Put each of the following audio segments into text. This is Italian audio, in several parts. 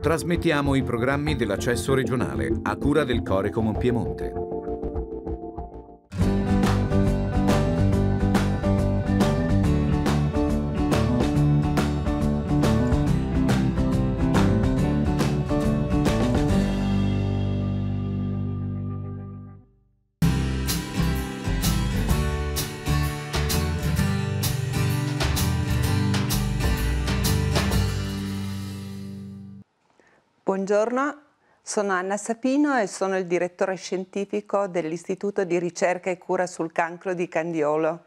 Trasmettiamo i programmi dell'accesso regionale a cura del Corecomon Piemonte. buongiorno. Sono Anna Sapino e sono il direttore scientifico dell'Istituto di ricerca e cura sul cancro di Candiolo.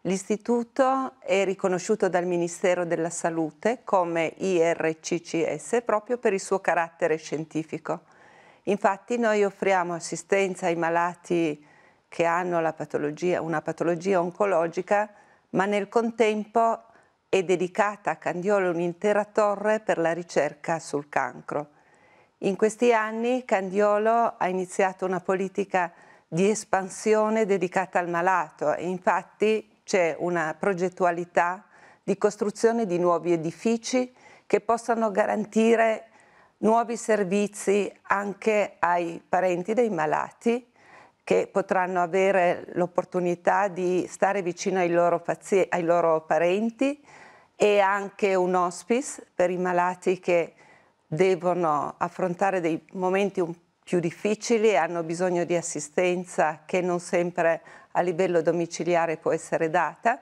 L'istituto è riconosciuto dal Ministero della Salute come IRCCS proprio per il suo carattere scientifico. Infatti noi offriamo assistenza ai malati che hanno patologia, una patologia oncologica, ma nel contempo è dedicata a Candiolo un'intera torre per la ricerca sul cancro. In questi anni Candiolo ha iniziato una politica di espansione dedicata al malato e infatti c'è una progettualità di costruzione di nuovi edifici che possano garantire nuovi servizi anche ai parenti dei malati che potranno avere l'opportunità di stare vicino ai loro, pazienti, ai loro parenti e anche un hospice per i malati che devono affrontare dei momenti un più difficili, e hanno bisogno di assistenza che non sempre a livello domiciliare può essere data.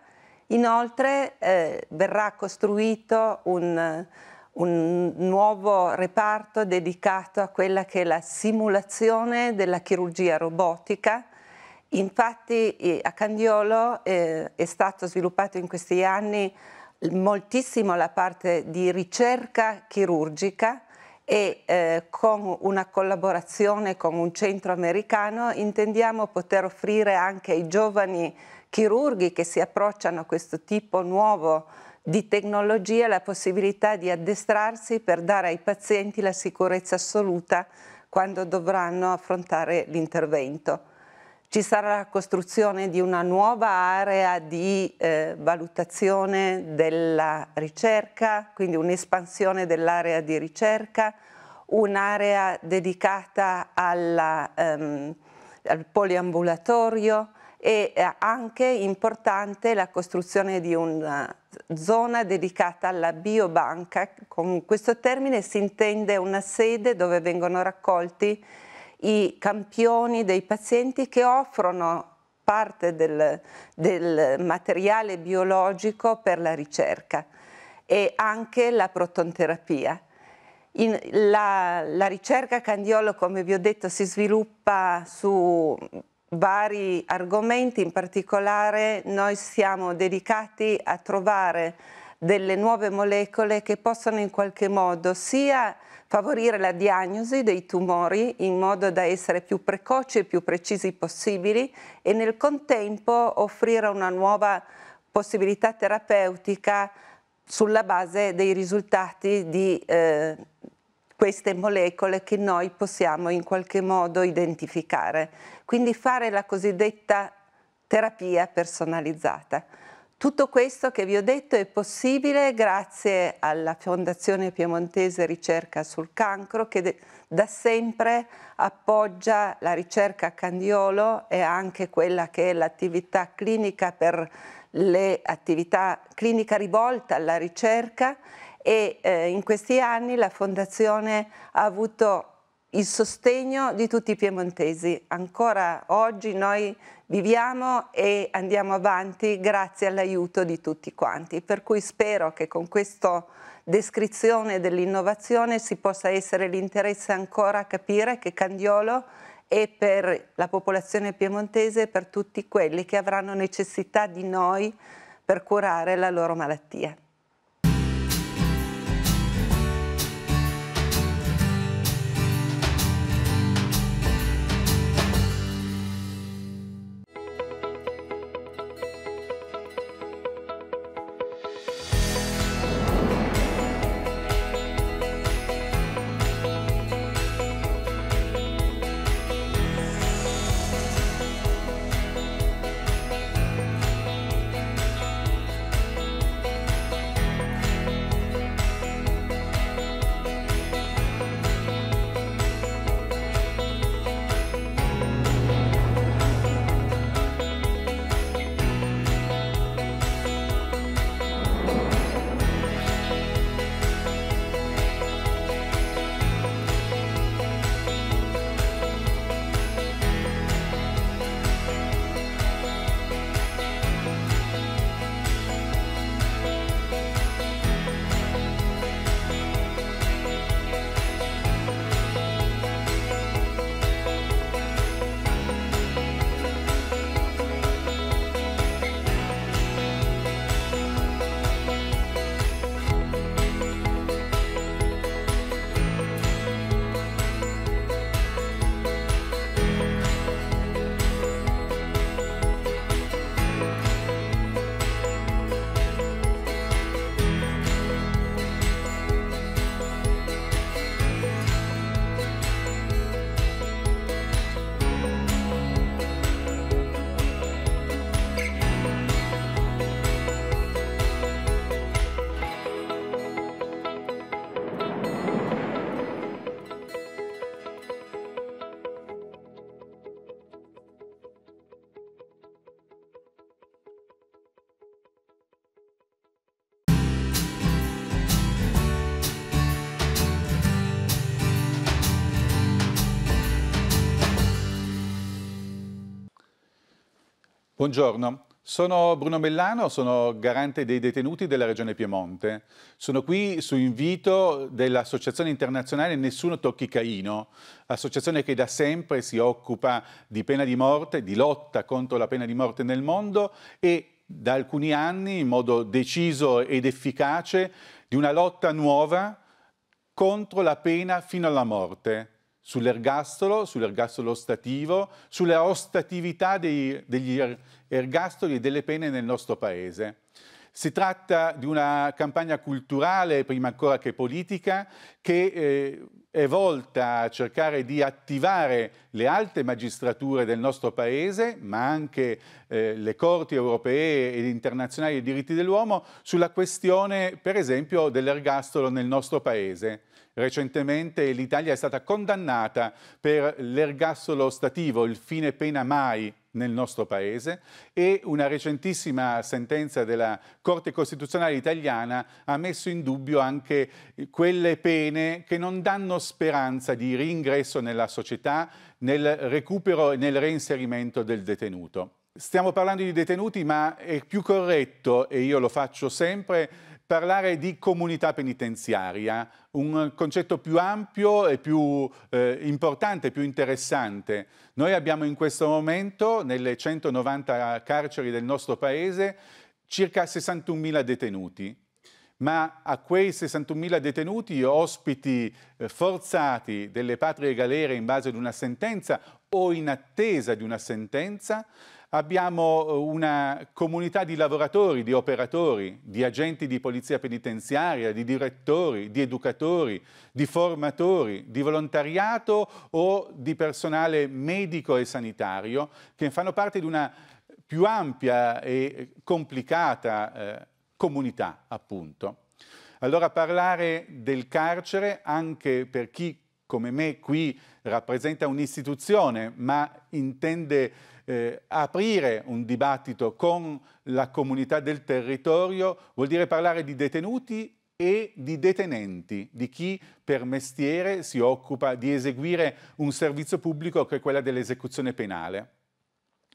Inoltre eh, verrà costruito un, un, nuovo reparto dedicato a quella che è la simulazione della chirurgia robotica. Infatti eh, a Candiolo eh, è stato sviluppato in questi anni moltissimo la parte di ricerca chirurgica e eh, con una collaborazione con un centro americano intendiamo poter offrire anche ai giovani chirurghi che si approcciano a questo tipo nuovo di tecnologia la possibilità di addestrarsi per dare ai pazienti la sicurezza assoluta quando dovranno affrontare l'intervento. Ci sarà la costruzione di una nuova area di eh, valutazione della ricerca, quindi un'espansione dell'area di ricerca, un'area dedicata alla, ehm, al poliambulatorio e eh, anche importante la costruzione di una zona dedicata alla biobanca. Con questo termine si intende una sede dove vengono raccolti i campioni dei pazienti che offrono parte del, del materiale biologico per la ricerca e anche la protonterapia. In, la, la, ricerca candiolo, come vi ho detto, si sviluppa su vari argomenti, in particolare noi siamo dedicati a trovare delle nuove molecole che possono in qualche modo sia favorire la diagnosi dei tumori in modo da essere più precoci e più precisi possibili e nel contempo offrire una nuova possibilità terapeutica sulla base dei risultati di eh, queste molecole che noi possiamo in qualche modo identificare. Quindi fare la cosiddetta terapia personalizzata. Tutto questo che vi ho detto è possibile grazie alla Fondazione Piemontese Ricerca sul Cancro che da sempre appoggia la ricerca a Candiolo e anche quella che è l'attività clinica per le attività clinica rivolta alla ricerca e eh, in questi anni la Fondazione ha avuto il sostegno di tutti i piemontesi. Ancora oggi noi viviamo e andiamo avanti grazie all'aiuto di tutti quanti, per cui spero che con questa descrizione dell'innovazione si possa essere l'interesse ancora a capire che Candiolo è per la popolazione piemontese e per tutti quelli che avranno necessità di noi per curare la loro malattia. Buongiorno, sono Bruno Mellano, sono garante dei detenuti della Regione Piemonte. Sono qui su invito dell'Associazione Internazionale Nessuno Tocchi Caino, associazione che da sempre si occupa di pena di morte, di lotta contro la pena di morte nel mondo e da alcuni anni in modo deciso ed efficace di una lotta nuova contro la pena fino alla morte sull'ergastolo, sull'ergastolo ostativo, sulla ostatività dei, degli er-, ergastoli e delle pene nel nostro Paese. Si tratta di una campagna culturale, prima ancora che politica, che eh, è volta a cercare di attivare le alte magistrature del nostro Paese, ma anche eh, le corti europee ed internazionali dei diritti dell'uomo, sulla questione, per esempio, dell'ergastolo nel nostro Paese. Recentemente l'Italia è stata condannata per l'ergassolo stativo, il fine pena mai nel nostro paese e una recentissima sentenza della Corte Costituzionale italiana ha messo in dubbio anche quelle pene che non danno speranza di ringresso nella società, nel recupero e nel reinserimento del detenuto. Stiamo parlando di detenuti, ma è più corretto, e io lo faccio sempre, parlare di comunità penitenziaria, un concetto più ampio e più eh, importante, più interessante. Noi abbiamo in questo momento nelle 190 carceri del nostro paese circa 61.000 detenuti, ma a quei 61.000 detenuti ospiti eh, forzati delle patrie galere in base ad una sentenza o in attesa di una sentenza abbiamo eh, una comunità di lavoratori, di operatori, di agenti di polizia penitenziaria, di direttori, di educatori, di formatori, di volontariato o di personale medico e sanitario che fanno parte di una più ampia e complicata eh, comunità, appunto. Allora parlare del carcere anche per chi come me qui rappresenta un'istituzione, ma intende eh, aprire un dibattito con la comunità del territorio vuol dire parlare di detenuti e di detenenti, di chi per mestiere si occupa di eseguire un servizio pubblico che è quella dell'esecuzione penale.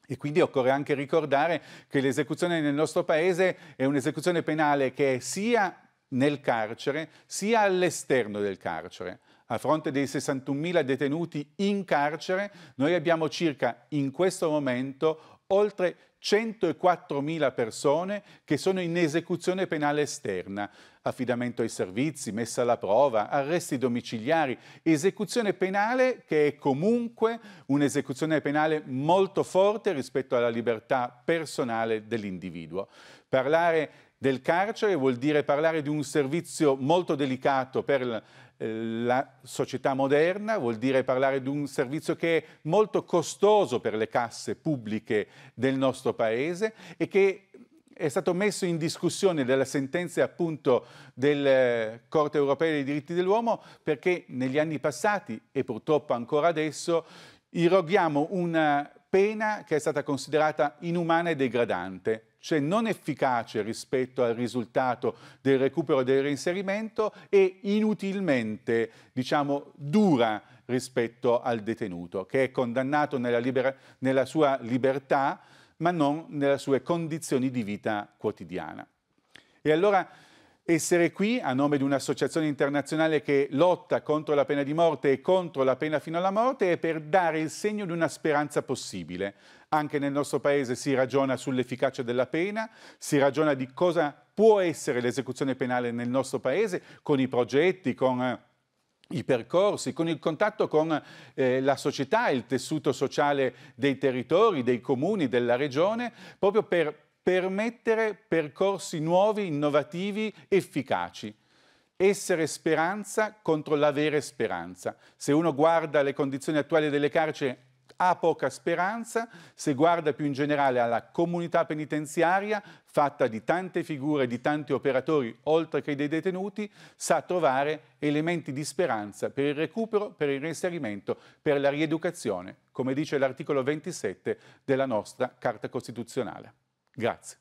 E quindi occorre anche ricordare che l'esecuzione nel nostro paese è un'esecuzione penale che è sia nel carcere sia all'esterno del carcere a fronte dei 61.000 detenuti in carcere, noi abbiamo circa in questo momento oltre 104.000 persone che sono in esecuzione penale esterna, affidamento ai servizi, messa alla prova, arresti domiciliari, esecuzione penale che è comunque un'esecuzione penale molto forte rispetto alla libertà personale dell'individuo. Parlare del carcere, vuol dire parlare di un servizio molto delicato per eh, la società moderna, vuol dire parlare di un servizio che è molto costoso per le casse pubbliche del nostro Paese e che è stato messo in discussione dalla sentenza appunto del eh, Corte Europea dei diritti dell'uomo perché negli anni passati e purtroppo ancora adesso irroghiamo una pena che è stata considerata inumana e degradante cioè non efficace rispetto al risultato del recupero e del reinserimento e inutilmente diciamo, dura rispetto al detenuto, che è condannato nella, libera, nella sua libertà ma non nelle sue condizioni di vita quotidiana. E allora essere qui a nome di un'associazione internazionale che lotta contro la pena di morte e contro la pena fino alla morte è per dare il segno di una speranza possibile. Anche nel nostro paese si ragiona sull'efficacia della pena, si ragiona di cosa può essere l'esecuzione penale nel nostro paese con i progetti, con eh, i percorsi, con il contatto con eh, la società, il tessuto sociale dei territori, dei comuni, della regione, proprio per permettere percorsi nuovi, innovativi, efficaci. Essere speranza contro l'avere speranza. Se uno guarda le condizioni attuali delle carceri ha poca speranza, se guarda più in generale alla comunità penitenziaria, fatta di tante figure, di tanti operatori, oltre che dei detenuti, sa trovare elementi di speranza per il recupero, per il reinserimento, per la rieducazione, come dice l'articolo 27 della nostra Carta Costituzionale. Grazie.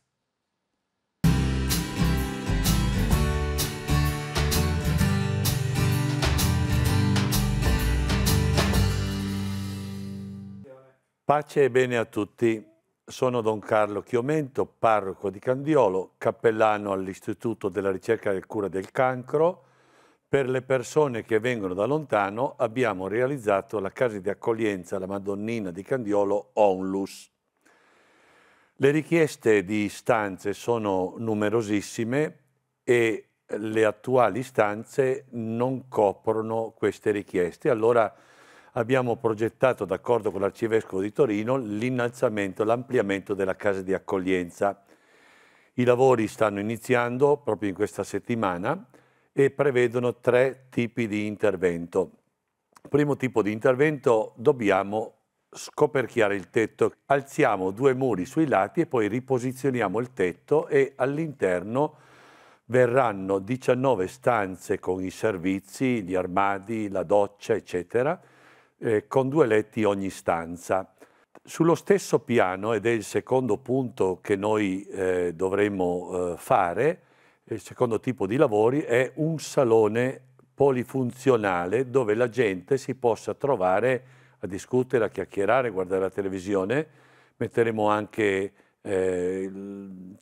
Pace e bene a tutti. Sono Don Carlo Chiomento, parroco di Candiolo, cappellano all'Istituto della ricerca del cura del cancro. Per le persone che vengono da lontano abbiamo realizzato la casa di accoglienza La Madonnina di Candiolo Onlus. Le richieste di stanze sono numerosissime e le attuali stanze non coprono queste richieste. Allora abbiamo progettato, d'accordo con l'Arcivescovo di Torino, l'innalzamento, l'ampliamento della casa di accoglienza. I lavori stanno iniziando proprio in questa settimana e prevedono tre tipi di intervento. Primo tipo di intervento, dobbiamo scoperchiare il tetto. Alziamo due muri sui lati e poi riposizioniamo il tetto e all'interno verranno 19 stanze con i servizi, gli armadi, la doccia, eccetera, eh, con due letti ogni stanza. Sullo stesso piano, ed è il secondo punto che noi eh, dovremmo eh, fare, il secondo tipo di lavori, è un salone polifunzionale dove la gente si possa trovare discutere, a chiacchierare, a guardare la televisione. Metteremo anche eh,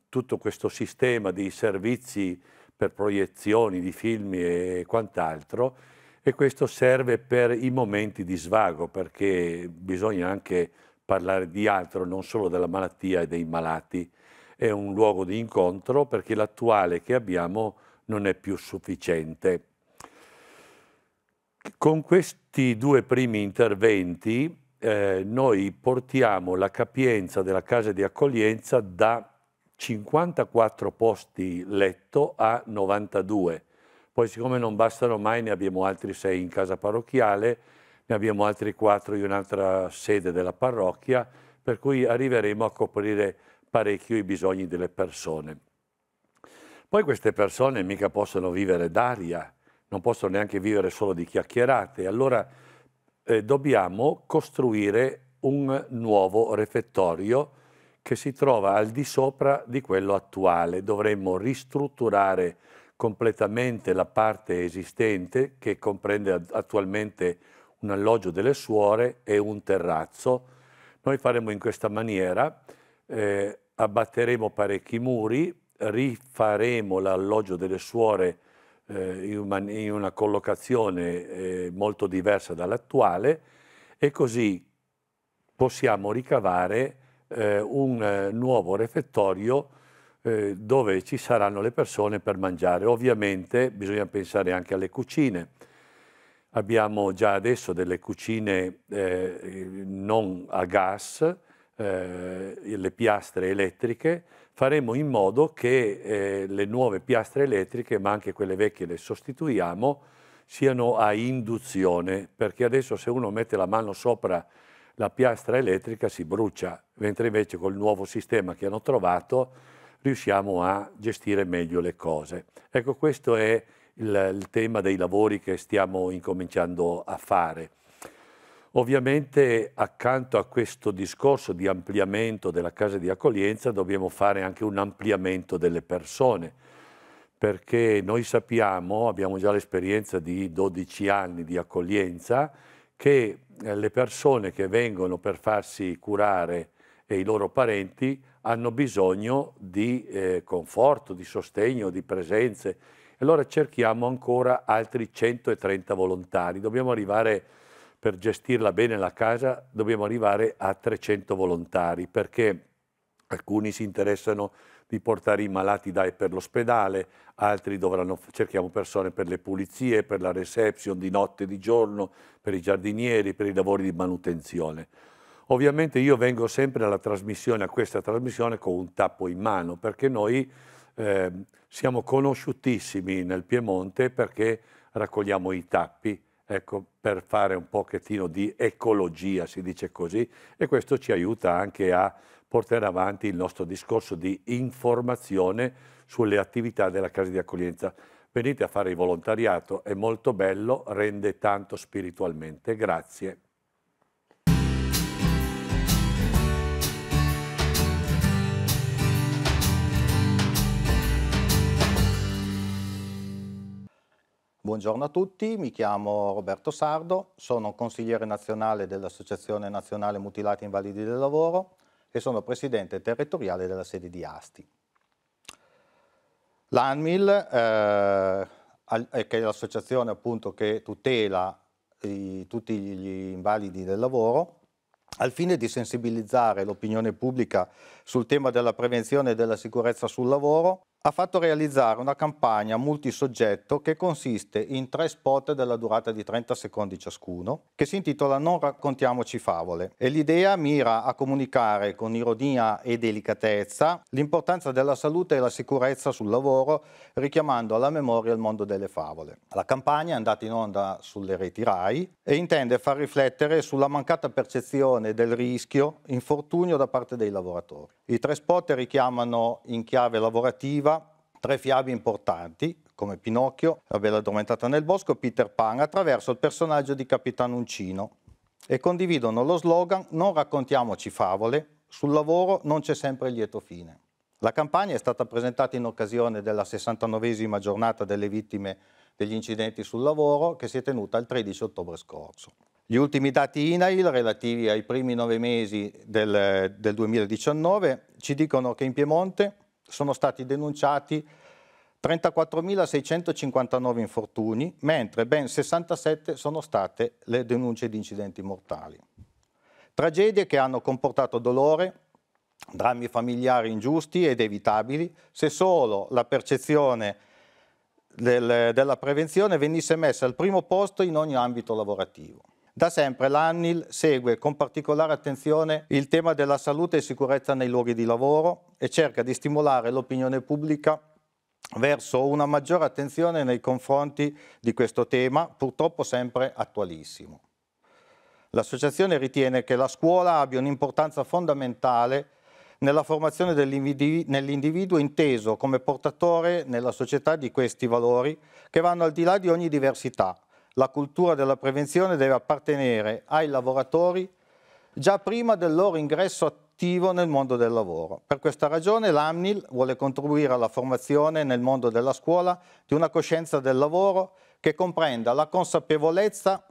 tutto questo sistema di servizi per proiezioni di film e quant'altro e questo serve per i momenti di svago perché bisogna anche parlare di altro, non solo della malattia e dei malati. È un luogo di incontro perché l'attuale che abbiamo non è più sufficiente. Con questi due primi interventi eh, noi portiamo la capienza della casa di accoglienza da 54 posti letto a 92. Poi siccome non bastano mai ne abbiamo altri 6 in casa parrocchiale, ne abbiamo altri 4 in un'altra sede della parrocchia, per cui arriveremo a coprire parecchio i bisogni delle persone. Poi queste persone mica possono vivere d'aria, non possono neanche vivere solo di chiacchierate, allora eh, dobbiamo costruire un nuovo refettorio che si trova al di sopra di quello attuale. Dovremmo ristrutturare completamente la parte esistente che comprende attualmente un alloggio delle suore e un terrazzo. Noi faremo in questa maniera, eh, abbatteremo parecchi muri, rifaremo l'alloggio delle suore eh, in, una, in, una, collocazione eh, molto diversa dall'attuale e così possiamo ricavare eh, un eh, nuovo refettorio eh, dove ci saranno le persone per mangiare. Ovviamente bisogna pensare anche alle cucine. Abbiamo già adesso delle cucine eh, non a gas, le piastre elettriche, faremo in modo che eh, le nuove piastre elettriche, ma anche quelle vecchie le sostituiamo, siano a induzione, perché adesso se uno mette la mano sopra la piastra elettrica si brucia, mentre invece col nuovo sistema che hanno trovato riusciamo a gestire meglio le cose. Ecco, questo è il, il tema dei lavori che stiamo incominciando a fare. Ovviamente accanto a questo discorso di ampliamento della casa di accoglienza dobbiamo fare anche un ampliamento delle persone, perché noi sappiamo, abbiamo già l'esperienza di 12 anni di accoglienza, che eh, le persone che vengono per farsi curare e i loro parenti hanno bisogno di eh, conforto, di sostegno, di presenze. Allora cerchiamo ancora altri 130 volontari. Dobbiamo arrivare per gestirla bene la casa dobbiamo arrivare a 300 volontari perché alcuni si interessano di portare i malati da e per l'ospedale, altri dovranno, cerchiamo persone per le pulizie, per la reception di notte e di giorno, per i giardinieri, per i lavori di manutenzione. Ovviamente io vengo sempre alla trasmissione, a questa trasmissione con un tappo in mano perché noi eh, siamo conosciutissimi nel Piemonte perché raccogliamo i tappi, ecco, per fare un pochettino di ecologia, si dice così, e questo ci aiuta anche a portare avanti il nostro discorso di informazione sulle attività della casa di accoglienza. Venite a fare il volontariato, è molto bello, rende tanto spiritualmente. Grazie. Buongiorno a tutti, mi chiamo Roberto Sardo, sono consigliere nazionale dell'Associazione Nazionale Mutilati e Invalidi del Lavoro e sono presidente territoriale della sede di Asti. L'ANMIL, eh, eh che è l'associazione appunto che tutela i, tutti gli invalidi del lavoro, al fine di sensibilizzare l'opinione pubblica sul tema della prevenzione e della sicurezza sul lavoro, ha fatto realizzare una campagna multisoggetto che consiste in tre spot della durata di 30 secondi ciascuno, che si intitola Non raccontiamoci favole e l'idea mira a comunicare con ironia e delicatezza l'importanza della salute e la sicurezza sul lavoro, richiamando alla memoria il mondo delle favole. La campagna è andata in onda sulle reti RAI e intende far riflettere sulla mancata percezione del rischio infortunio da parte dei lavoratori. I tre spot richiamano in chiave lavorativa tre fiabi importanti, come Pinocchio, La Bella Addormentata nel Bosco Peter Pan, attraverso il personaggio di Capitan Uncino e condividono lo slogan Non raccontiamoci favole, sul lavoro non c'è sempre il lieto fine. La campagna è stata presentata in occasione della 69esima giornata delle vittime degli incidenti sul lavoro che si è tenuta il 13 ottobre scorso. Gli ultimi dati INAIL relativi ai primi nove mesi del, del 2019 ci dicono che in Piemonte sono stati denunciati 34.659 infortuni, mentre ben 67 sono state le denunce di incidenti mortali. Tragedie che hanno comportato dolore, drammi familiari ingiusti ed evitabili se solo la percezione del, della prevenzione venisse messa al primo posto in ogni ambito lavorativo. Da sempre l'ANIL segue con particolare attenzione il tema della salute e sicurezza nei luoghi di lavoro e cerca di stimolare l'opinione pubblica verso una maggiore attenzione nei confronti di questo tema, purtroppo sempre attualissimo. L'associazione ritiene che la scuola abbia un'importanza fondamentale nella formazione nell'individuo inteso come portatore nella società di questi valori che vanno al di là di ogni diversità la cultura della prevenzione deve appartenere ai lavoratori già prima del loro ingresso attivo nel mondo del lavoro. Per questa ragione l'AMNIL vuole contribuire alla formazione nel mondo della scuola di una coscienza del lavoro che comprenda la consapevolezza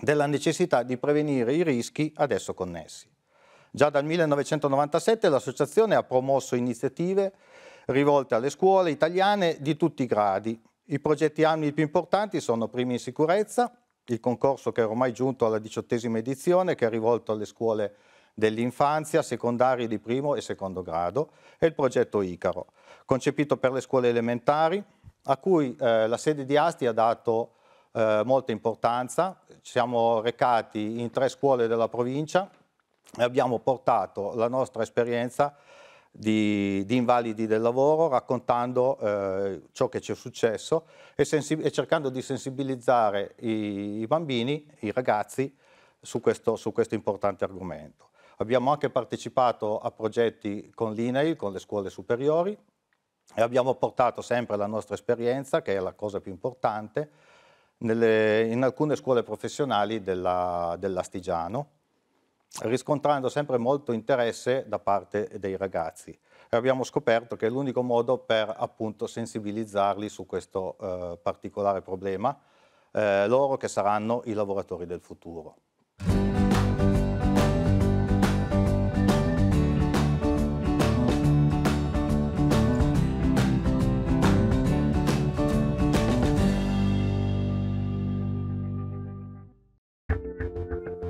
della necessità di prevenire i rischi ad esso connessi. Già dal 1997 l'associazione ha promosso iniziative rivolte alle scuole italiane di tutti i gradi, i progetti anni più importanti sono Primi in Sicurezza, il concorso che è ormai giunto alla diciottesima edizione, che è rivolto alle scuole dell'infanzia, secondari di primo e secondo grado, e il progetto Icaro, concepito per le scuole elementari, a cui eh, la sede di Asti ha dato eh, molta importanza. Ci siamo recati in tre scuole della provincia e abbiamo portato la nostra esperienza di, di invalidi del lavoro raccontando eh, ciò che ci è successo e, e cercando di sensibilizzare i, i, bambini, i ragazzi su questo, su questo importante argomento. Abbiamo anche partecipato a progetti con l'INAIL, con le scuole superiori, e abbiamo portato sempre la nostra esperienza, che è la cosa più importante, nelle, in alcune scuole professionali dell'Astigiano. Dell riscontrando sempre molto interesse da parte dei ragazzi. E abbiamo scoperto che è l'unico modo per appunto sensibilizzarli su questo eh, particolare problema, eh, loro che saranno i lavoratori del futuro.